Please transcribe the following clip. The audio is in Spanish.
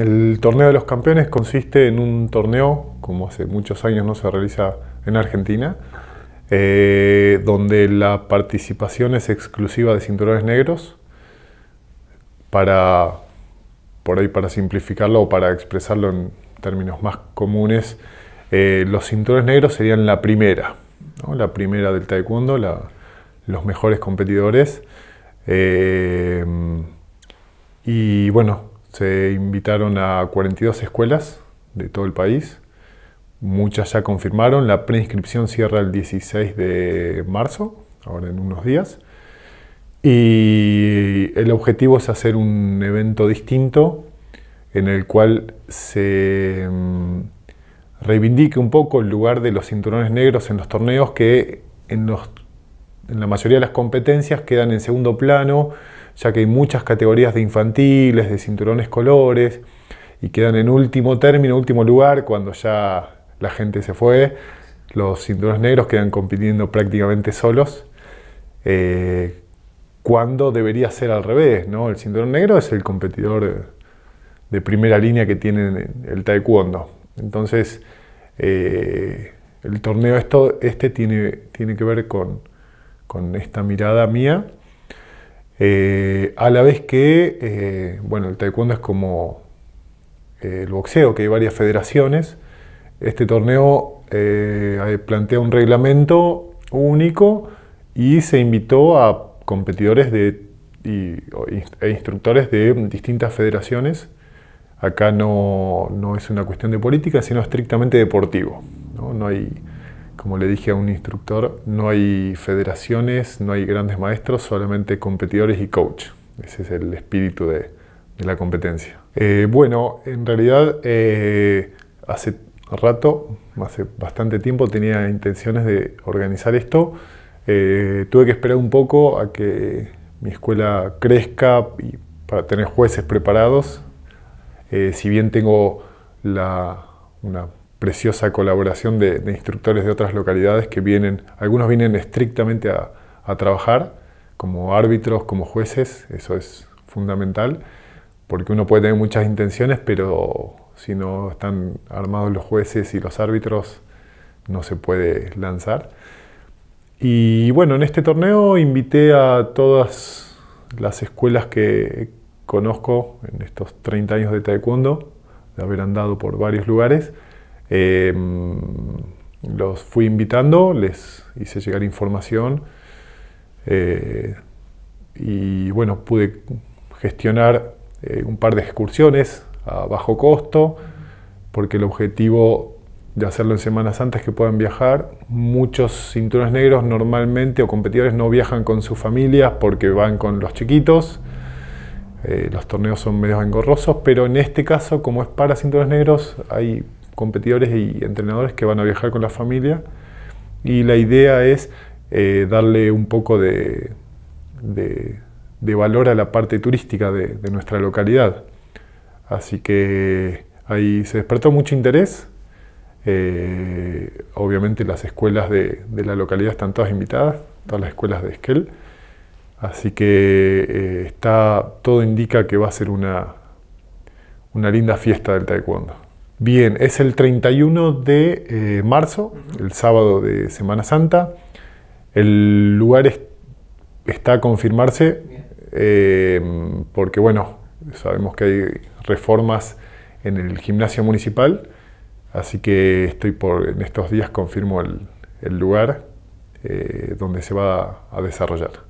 El torneo de los campeones consiste en un torneo, como hace muchos años no se realiza en Argentina, eh, donde la participación es exclusiva de cinturones negros para, por ahí para simplificarlo o para expresarlo en términos más comunes, eh, los cinturones negros serían la primera, la primera del taekwondo, los mejores competidores. Eh, y bueno, se invitaron a 42 escuelas de todo el país. Muchas ya confirmaron. La preinscripción cierra el 16 de marzo, ahora en unos días. Y el objetivo es hacer un evento distinto en el cual se mm, reivindique un poco el lugar de los cinturones negros en los torneos que en los en la mayoría de las competencias quedan en segundo plano, ya que hay muchas categorías de infantiles, de cinturones colores, y quedan en último término, último lugar, cuando ya la gente se fue. Los cinturones negros quedan compitiendo prácticamente solos. Eh, cuando debería ser al revés, ¿no? El cinturón negro es el competidor de primera línea que tiene el taekwondo. Entonces, eh, el torneo esto, este tiene, tiene que ver con, con esta mirada mía. Eh, a la vez que, eh, bueno, el taekwondo es como eh, el boxeo, que hay varias federaciones. Este torneo plantea un reglamento único y se invitó a competidores de, e instructores de distintas federaciones. Acá no, es una cuestión de política, sino estrictamente deportivo. no hay como le dije a un instructor, no hay federaciones, no hay grandes maestros, solamente competidores y coach. Ese es el espíritu de, la competencia. Eh, bueno, en realidad eh, hace rato, hace bastante tiempo, tenía intenciones de organizar esto. Eh, tuve que esperar un poco a que mi escuela crezca y para tener jueces preparados. si bien tengo la, una preciosa colaboración de, instructores de otras localidades que vienen, algunos vienen estrictamente a, a trabajar como árbitros, como jueces, eso es fundamental, porque uno puede tener muchas intenciones, pero si no están armados los jueces y los árbitros, no se puede lanzar. Y bueno, en este torneo invité a todas las escuelas que conozco en estos 30 años de taekwondo, de haber andado por varios lugares, Em, los fui invitando, les hice llegar información eh, y bueno, pude gestionar eh, un par de excursiones a bajo costo, porque el objetivo de hacerlo en semanas Santa es que puedan viajar. Muchos cinturones negros normalmente o competidores no viajan con sus familias porque van con los chiquitos. Eh, los torneos son medios engorrosos, pero en este caso, como es para cinturones negros, hay competidores y entrenadores que van a viajar con la familia y la idea es eh, darle un poco de, valor a la parte turística de, nuestra localidad. Así que ahí se despertó mucho interés. Eh, obviamente las escuelas de, la localidad están todas invitadas, todas las escuelas de Esquel. Así que eh, está, todo indica que va a ser una, una linda fiesta del taekwondo. Bien, es el 31 de eh, marzo, el sábado de Semana Santa. El lugar está a confirmarse eh, porque, bueno, sabemos que hay reformas en el gimnasio municipal, así que estoy por, en estos días confirmo el, lugar eh, donde se va a desarrollar.